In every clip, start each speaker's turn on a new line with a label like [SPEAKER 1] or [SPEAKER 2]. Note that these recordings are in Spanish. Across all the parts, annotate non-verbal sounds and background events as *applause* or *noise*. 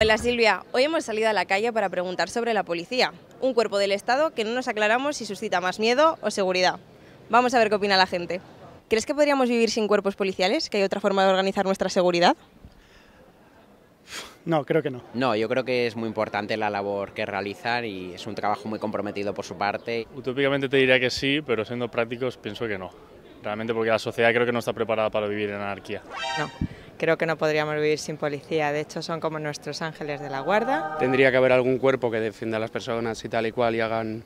[SPEAKER 1] Hola Silvia, hoy hemos salido a la calle para preguntar sobre la policía, un cuerpo del Estado que no nos aclaramos si suscita más miedo o seguridad. Vamos a ver qué opina la gente. ¿Crees que podríamos vivir sin cuerpos policiales? ¿Que hay otra forma de organizar nuestra seguridad? No, creo que no. No, yo creo que es muy importante la labor que realizan y es un trabajo muy comprometido por su parte. Utópicamente te diría que sí, pero siendo prácticos pienso que no. Realmente porque la sociedad creo que no está preparada para vivir en anarquía. No.
[SPEAKER 2] Creo que no podríamos vivir sin policía, de hecho son como nuestros ángeles de la guarda.
[SPEAKER 1] Tendría que haber algún cuerpo que defienda a las personas y tal y cual y hagan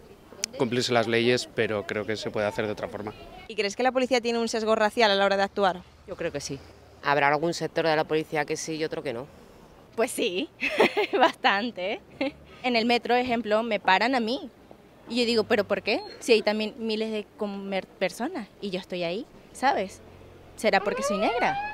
[SPEAKER 1] cumplirse las leyes, pero creo que se puede hacer de otra forma. ¿Y crees que la policía tiene un sesgo racial a la hora de actuar? Yo creo que sí. Habrá algún sector de la policía que sí y otro que no. Pues sí, *laughs* bastante. En el metro, ejemplo, me paran a mí. Y yo digo, ¿pero por qué? Si hay también miles de personas y yo estoy ahí, ¿sabes? ¿Será porque soy negra?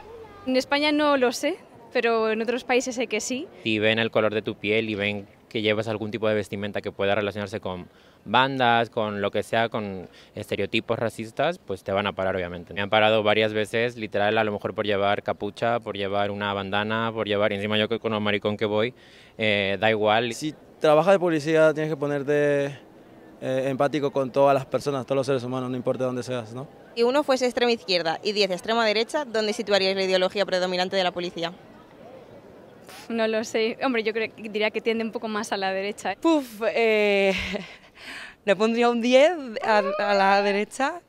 [SPEAKER 1] En España no lo sé, pero en otros países sé que sí.
[SPEAKER 2] Y ven el color de tu piel y ven que llevas algún tipo de vestimenta que pueda relacionarse con bandas, con lo que sea, con estereotipos racistas, pues te van a parar obviamente. Me han parado varias veces, literal, a lo mejor por llevar capucha, por llevar una bandana, por llevar, y encima yo con un maricón que voy, eh, da igual. Si
[SPEAKER 1] trabajas de policía tienes que ponerte eh, empático con todas las personas, todos los seres humanos, no importa dónde seas. ¿no? Y uno fuese extrema izquierda y diez extrema derecha, ¿dónde situarías la ideología predominante de la policía? No lo sé. Hombre, yo diría que tiende un poco más a la derecha. Puf, eh,
[SPEAKER 2] *laughs* le pondría un 10 a, la derecha,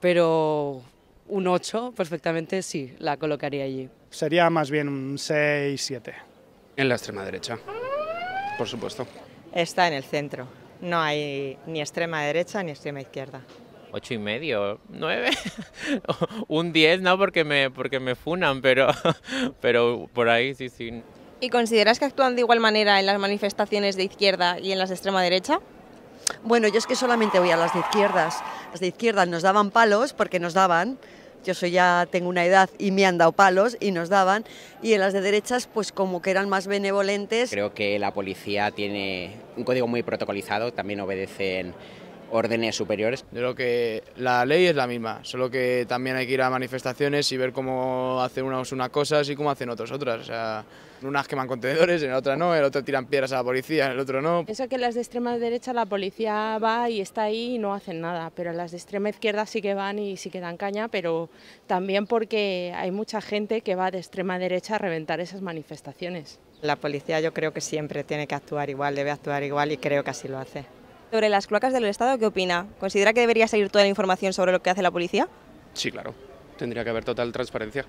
[SPEAKER 2] pero un 8 perfectamente sí, la colocaría allí. Sería
[SPEAKER 1] más bien un 6, 7. En la extrema
[SPEAKER 2] derecha, por supuesto. Está en el centro no hay ni extrema derecha ni extrema izquierda. Ocho y medio, nueve, *laughs* un diez, no porque me, porque me funan, pero, *laughs* pero por ahí sí, sí. ¿Y consideras que actúan
[SPEAKER 1] de igual manera en las manifestaciones de izquierda y en las de extrema derecha?
[SPEAKER 2] Bueno, yo es que solamente voy a las de izquierdas. Las de izquierdas nos daban palos porque nos daban, yo soy ya tengo una edad y me han dado palos y nos daban, y en las de derechas pues como que eran más benevolentes. Creo
[SPEAKER 1] que la policía tiene un código muy protocolizado, también obedecen órdenes superiores.
[SPEAKER 2] Yo creo que la ley es la misma, solo que también hay que ir a manifestaciones y ver cómo hacen unos unas cosas y cómo hacen otros otras. O sea, unas queman contenedores, en otras no, en otro tiran piedras a la policía, en el otro no.
[SPEAKER 1] Pienso que las de extrema derecha la policía va y está ahí y no hacen nada, pero las de extrema izquierda sí que van y sí que dan caña, pero también porque hay mucha gente que va de extrema derecha a reventar esas manifestaciones.
[SPEAKER 2] La policía yo creo que siempre tiene que actuar igual, debe actuar igual y creo que así lo hace.
[SPEAKER 1] Sobre las cloacas del Estado, ¿qué opina? ¿Considera que debería salir toda la información sobre lo que hace la policía?
[SPEAKER 2] Sí, claro. Tendría que haber total
[SPEAKER 1] transparencia.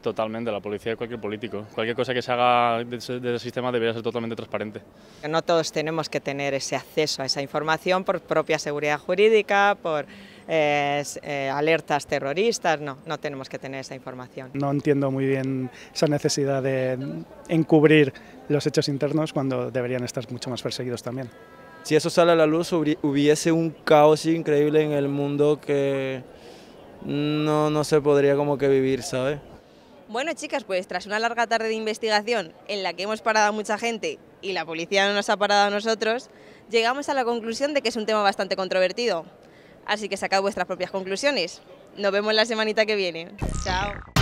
[SPEAKER 1] Totalmente, la policía es cualquier político. Cualquier cosa que se haga del sistema debería ser totalmente transparente.
[SPEAKER 2] No todos tenemos que tener ese acceso a esa información por propia seguridad jurídica, por eh, eh, alertas terroristas, no, no tenemos que tener esa información.
[SPEAKER 1] No entiendo muy bien esa necesidad de encubrir los hechos internos cuando deberían estar mucho más perseguidos también si eso sale a la luz, hubiese un caos increíble en el mundo que no, no se podría como que vivir, ¿sabes? Bueno, chicas, pues tras una larga tarde de investigación en la que hemos parado a mucha gente y la policía no nos ha parado a nosotros, llegamos a la conclusión de que es un tema bastante controvertido. Así que sacad vuestras propias conclusiones. Nos vemos la semanita que viene. Chao.